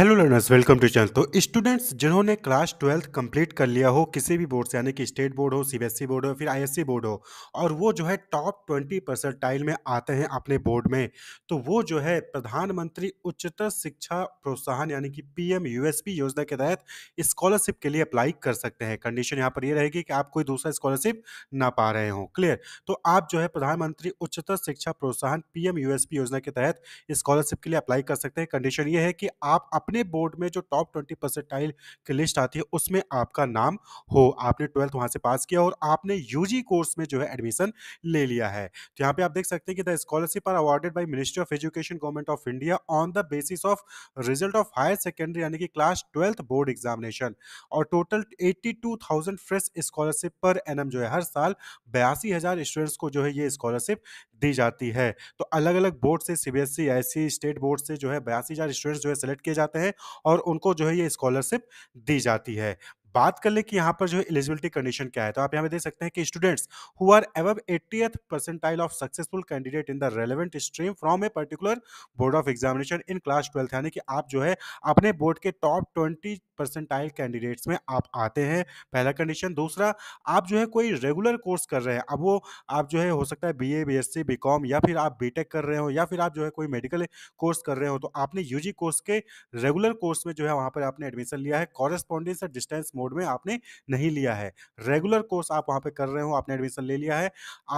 hello learners welcome to channel तो students जिन्होंने class twelfth complete कर लिया हो किसी भी बोर्ड से यानी कि स्टेट बोर्ड हो सीबीएसई बोर्ड e हो फिर आईएससी बोर्ड हो और वो जो है टॉप ट्वेंटी परसेंटाइल में आते हैं अपने बोर्ड में तो वो जो है प्रधानमंत्री उच्चतर शिक्षा प्रोत्साहन यानी कि पी एम योजना के तहत स्कॉलरशिप के लिए अप्लाई कर सकते हैं कंडीशन यहाँ पर ये रहेगी कि आप कोई दूसरा स्कॉलरशिप ना पा रहे हो क्लियर तो आप जो है प्रधानमंत्री उच्चतर शिक्षा प्रोत्साहन पी यूएसपी योजना के तहत स्कॉलरशिप के लिए अप्लाई कर सकते हैं कंडीशन ये है कि आप अपने बोर्ड में जो टॉप ट्वेंटी परसेंटाइल की लिस्ट आती है उसमें आपका नाम हो आपने ट्वेल्थ वहाँ से पास किया और आपने यूजी कोर्स में जो है एडमिशन ले लिया है तो यहाँ पे आप देख सकते हैं कि the scholarship are awarded by ministry of education government of India on the basis of result of higher secondary यानी कि क्लास ट्वेल्थ बोर्ड एग्जामिनेशन और टोटल एट्टी फ्रेश स्कॉलरशिप पर एन जो है हर साल बयासी हज़ार स्टूडेंट्स को जो है ये स्कॉलरशिप दी जाती है तो अलग अलग बोर्ड से सीबीएसई आईसी स्टेट बोर्ड से जो है बयासी हज़ार स्टूडेंट्स जो है सेलेक्ट किए जाते जाते हैं और उनको जो है ये स्कॉलरशिप दी जाती है बात कर ले कि यहाँ पर जो है एलिजिबिलिटी कंडीशन क्या है तो आप यहाँ पे देख सकते हैं कि students who are above eighty percentile of successful candidate in the relevant stream from a particular board of examination in class twelfth यानी कि आप जो है अपने बोर्ड के टॉप ट्वेंटी परसेंटाइल कैंडिडेट्स में आप आते हैं पहला कंडीशन दूसरा आप जो है कोई रेगुलर कोर्स कर रहे हैं अब वो आप जो है हो सकता है B A B S C B com या फिर आप बी टेक कर रहे हो या फिर आप जो है कोई मेडिकल कोर्स कर रहे हो तो आपने यू कोर्स के रेगुलर कोर्स में जो है वहाँ पर आपने एडमिशन लिया है कॉरेस्पॉन्डेंस और डिस्टेंस मोड में आपने नहीं लिया है रेगुलर कोर्स आप वहाँ पे कर रहे हो आपने एडमिशन ले लिया है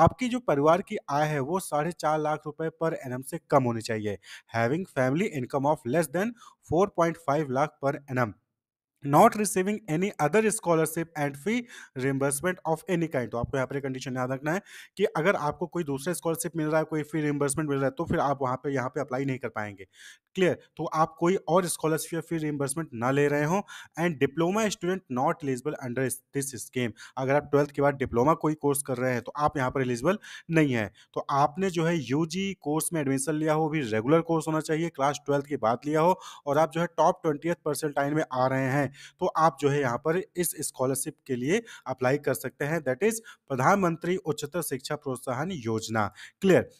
आपकी जो परिवार की आय है वो साढ़े चार लाख रुपए पर एन से कम होनी चाहिए having family income of less than four lakh per and not receiving any other scholarship and fee reimbursement of any kind तो आपको यहाँ पर कंडीशन याद रखना है कि अगर आपको कोई दूसरा स्कॉलरशिप मिल रहा है कोई फी रिम्बर्समेंट मिल रहा है तो फिर आप वहाँ पर यहाँ पर अप्लाई नहीं कर पाएंगे क्लियर तो आप कोई और स्कॉलरशिप या फी रिम्बर्समेंट ना ले रहे हो and diploma student not eligible under this scheme अगर आप ट्वेल्थ के बाद डिप्लोमा कोई कोर्स कर रहे हैं तो आप यहाँ पर एलिजिबल नहीं है तो आपने जो है यू जी कोर्स में एडमिशन लिया हो भी रेगुलर कोर्स होना चाहिए क्लास ट्वेल्थ के बाद लिया हो और आप जो है टॉप ट्वेंटी परसेंटाइन में आ रहे हैं तो आप जो है यहाँ पर इस स्कॉलरशिप के लिए अप्लाई कर सकते हैं दैट इज प्रधानमंत्री उच्चतर शिक्षा प्रोत्साहन योजना क्लियर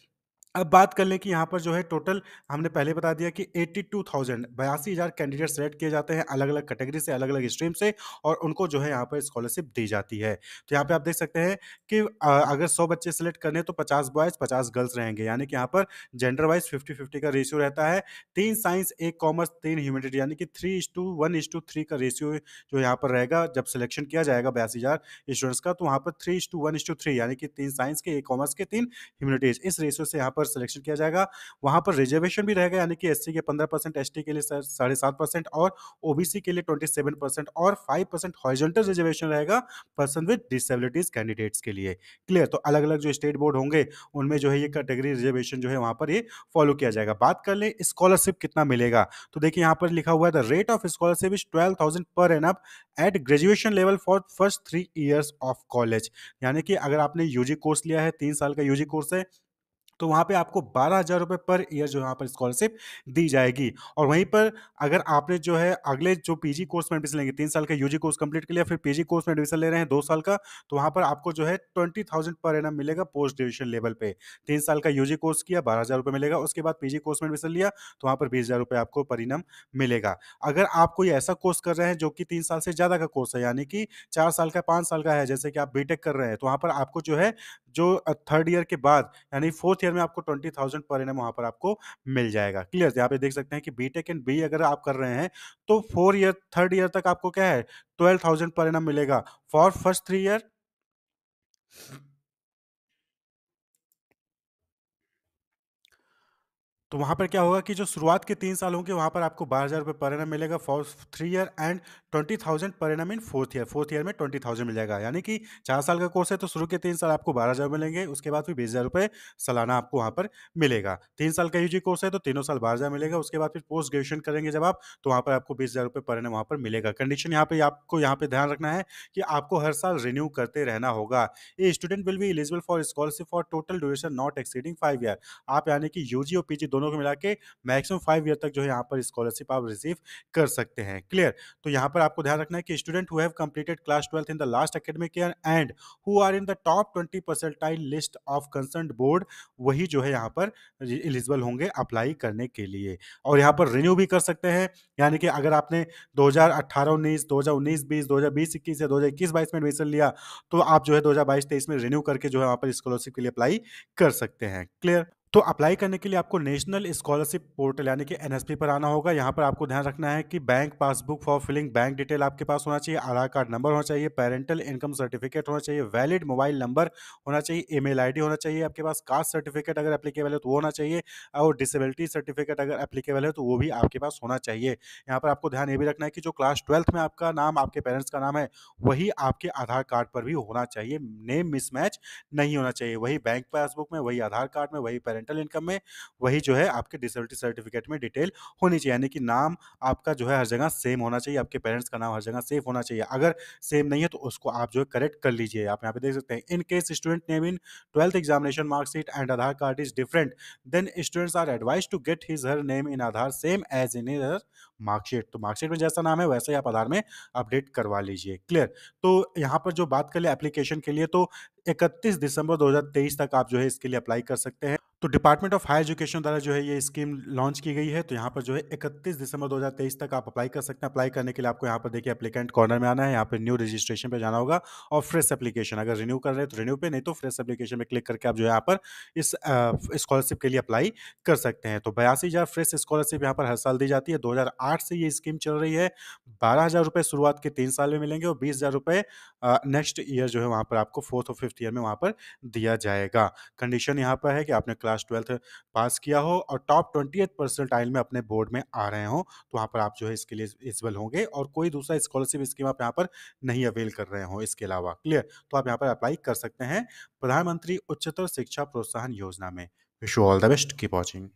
अब बात कर लें कि यहाँ पर जो है टोटल हमने पहले बता दिया कि एट्टी टू थाउजेंड बयासी हज़ार कैंडिडेट सेलेक्ट किए जाते हैं अलग अलग कैटेगरी से अलग अलग स्ट्रीम से और उनको जो है यहाँ पर स्कॉलरशिप दी जाती है तो यहाँ पे आप देख सकते हैं कि अगर सौ बच्चे सेलेक्ट करने तो पचास बॉयज़ पचास गर्ल्स रहेंगे यानी कि यहाँ पर जेंडर वाइज फिफ्टी फिफ्टी का रेशियो रहता है तीन साइंस एक कॉमर्स तीन ह्यूमिटी यानी कि three is to one is to three का रेशियो जो यहाँ पर रहेगा जब सिलेक्शन किया जाएगा बयासी हज़ार स्टूडेंट्स का तो वहाँ पर three is to one is to three यानी कि तीन साइंस के एक कॉमर्स के तीन ह्यूमिटीज़ इस रेशियो से यहाँ पर पर सिलेक्शन किया जाएगा वहाँ पर रिजर्वेशन भी रहेगा यानी कि एस के पंद्रह परसेंट एस के लिए साढ़े सात परसेंट और ओबीसी के लिए ट्वेंटी सेवन परसेंट और फाइव परसेंट हॉर्जेंटल रिजर्वेशन रहेगा पर्सन विद डिसेबिलिटीज कैंडिडेट्स के लिए क्लियर तो अलग अलग जो स्टेट बोर्ड होंगे उनमें जो है ये कैटेगरी रिजर्वेशन जो है वहाँ पर ये फॉलो किया जाएगा बात कर ले स्कॉलरशिप कितना मिलेगा तो देखिए यहाँ पर लिखा हुआ है the rate of scholarship is twelve thousand per annum at graduation level for first three years of college यानी कि अगर आपने यूजी कोर्स लिया है तीन साल का यूजी कोर्स है तो वहाँ पे आपको बारह हज़ार रुपये पर ईयर जो यहाँ पर स्कॉलरशिप दी जाएगी और वहीं पर अगर आपने जो है अगले जो पीजी कोर्स में एडमिशन लेंगे तीन साल का यूजी कोर्स कंप्लीट कर लिया फिर पीजी कोर्स में एडमिशन ले रहे हैं दो साल का तो वहाँ पर आपको जो है ट्वेंटी थाउजेंड पर एनम मिलेगा पोस्ट ग्रेजुएशन लेवल पे तीन साल का यू कोर्स किया बारह हज़ार रुपये मिलेगा उसके बाद पी कोर्स में एडमिशन लिया तो वहाँ पर बीस हज़ार रुपये आपको परिणाम मिलेगा अगर आप कोई ऐसा कोर्स कर रहे हैं जो कि तीन साल से ज़्यादा का कोर्स है यानी कि चार साल का पाँच साल का है जैसे कि आप बीटेक कर रहे हैं तो वहाँ पर आपको जो है जो थर्ड ईयर के बाद यानी फोर्थ ईयर में आपको ट्वेंटी थाउजेंड पर एनम वहाँ पर आपको मिल जाएगा क्लियर यहाँ पे देख सकते हैं कि बी टेक एंड बी अगर आप कर रहे हैं तो फोर ईयर थर्ड ईयर तक आपको क्या है ट्वेल्व थाउजेंड पर एनम मिलेगा फॉर फर्स्ट थ्री ईयर तो वहाँ पर क्या होगा कि जो शुरुआत के तीन साल होंगे वहाँ पर आपको बारह हज़ार रुपये पर एन मिलेगा for three year and twenty thousand per annum in fourth year fourth year में ट्वेंटी थाउजेंड मिल जाएगा यानी कि चार साल का कोर्स है तो शुरू के तीन साल आपको बारह हज़ार मिलेंगे उसके बाद फिर बीस हज़ार रुपये सालाना आपको वहाँ पर मिलेगा तीन साल का यूजी कोर्स है तो तीनों साल बारह हज़ार मिलेगा उसके बाद फिर पोस्ट ग्रेजुएशन करेंगे जब आप तो वहाँ पर आपको बीस हज़ार रुपये पर एनम वहाँ पर मिलेगा कंडीशन यहाँ पर आपको यहाँ पर ध्यान रखना है कि आपको हर साल रिन्यू करते रहना होगा a student will be eligible for scholarship for total duration not exceeding five year आप यानी कि यू और पी दोनों दोनों को मिला के मैक्सिमम फाइव ईयर तक जो है यहाँ पर स्कॉलरशिप आप रिसीव कर सकते हैं क्लियर तो यहाँ पर आपको ध्यान रखना है कि student who have completed class twelfth in the last academic year and who are in the top twenty percentile list of concern board वही जो है यहाँ पर एलिजिबल होंगे अप्लाई करने के लिए और यहाँ पर रिन्यू भी कर सकते हैं यानी कि अगर आपने दो दो हजार हजार अठारह उन्नीस उन्नीस बीस दो हजार बीस इक्कीस या दो हजार इक्कीस बाईस में एडमिशन लिया तो आप जो है दो हजार बाईस तेईस में रिन्यू करके जो है वहाँ पर स्कॉलरशिप के लिए अप्लाई कर सकते हैं क्लियर तो अप्लाई करने के लिए आपको नेशनल स्कॉलरशिप पोर्टल यानी कि एनएसपी पर आना होगा यहाँ पर आपको ध्यान रखना है कि bank passbook for filling bank detail आपके पास होना चाहिए आधार कार्ड नंबर होना चाहिए पेरेंटल इनकम सर्टिफिकेट होना चाहिए वैलिड मोबाइल नंबर होना चाहिए ईमेल आईडी होना चाहिए आपके पास कास्ट सर्टिफिकेट अगर एप्लीकेबल है तो वो होना चाहिए और डिसेबिलिटी सर्टिफिकेट अगर एप्लीकेबल है तो वो भी आपके पास होना चाहिए यहाँ पर आपको ध्यान ये भी रखना है कि जो क्लास ट्वेल्थ में आपका नाम आपके पेरेंट्स का नाम है वही आपके आधार कार्ड पर भी होना चाहिए नेम मिसमैच नहीं होना चाहिए वही बैंक पासबुक में वही आधार कार्ड में वही पेरेंट रेंटल इनकम में वही जो है आपके डिसेबिलिटी सर्टिफिकेट में डिटेल होनी चाहिए यानी कि नाम आपका जो है हर जगह सेम होना चाहिए आपके पेरेंट्स का नाम हर जगह सेफ होना चाहिए अगर सेम नहीं है तो उसको आप जो है करेक्ट कर लीजिए आप यहाँ पे देख सकते हैं in case student name in twelfth examination marksheet and Aadhaar card is different then students are advise to get his her name in Aadhaar same as in her marksheet तो मार्कशीट में जैसा नाम है वैसे ही आप आधार में अपडेट करवा लीजिए क्लियर तो यहाँ पर जो बात कर ले एप्लीकेशन के लिए तो 31 दिसंबर 2023 तक आप जो है इसके लिए अप्लाई कर सकते हैं तो डिपार्टमेंट ऑफ हायर एजुकेशन द्वारा जो है ये स्कीम लॉन्च की गई है तो यहाँ पर जो है इकतीस दिसंबर दो तक आप अप्लाई कर सकते हैं अप्लाई करने के लिए आपको यहाँ पर देखिए अप्लीकेंट कॉर्नर में आना है यहाँ पर न्यू रजिस्ट्रेशन पर जाना होगा और फ्रेश अपलीकेशन अगर रिन्यू कर रहे हैं तो रिन्यू पे नहीं तो फ्रेश एप्लीकेशन में क्लिक करके आप जो है यहाँ पर इस स्कॉलरशिप के लिए अप्लाई कर सकते हैं तो बयासी हज़ार फ्रेश स्कॉलरशिप यहाँ पर हर साल दी जाती है दो से ये स्कीम चल रही है बारह हज़ार शुरुआत के तीन साल में मिलेंगे और बीस हज़ार नेक्स्ट ईयर जो है वहाँ पर आपको फोर्थ और फिफ्थ ईयर में वहाँ पर दिया जाएगा कंडीशन यहाँ पर है कि आपने क्लास क्लास ट्वेल्थ पास किया हो और टॉप ट्वेंटी परसेंटाइल में अपने बोर्ड में आ रहे हो तो वहाँ पर आप जो है इसके लिए एलिजिबल होंगे और कोई दूसरा स्कॉलरशिप स्कीम आप यहाँ पर नहीं अवेल कर रहे हो इसके अलावा क्लियर तो आप यहाँ पर अप्लाई कर सकते हैं प्रधानमंत्री उच्चतर शिक्षा प्रोत्साहन योजना में wish you all the best keep watching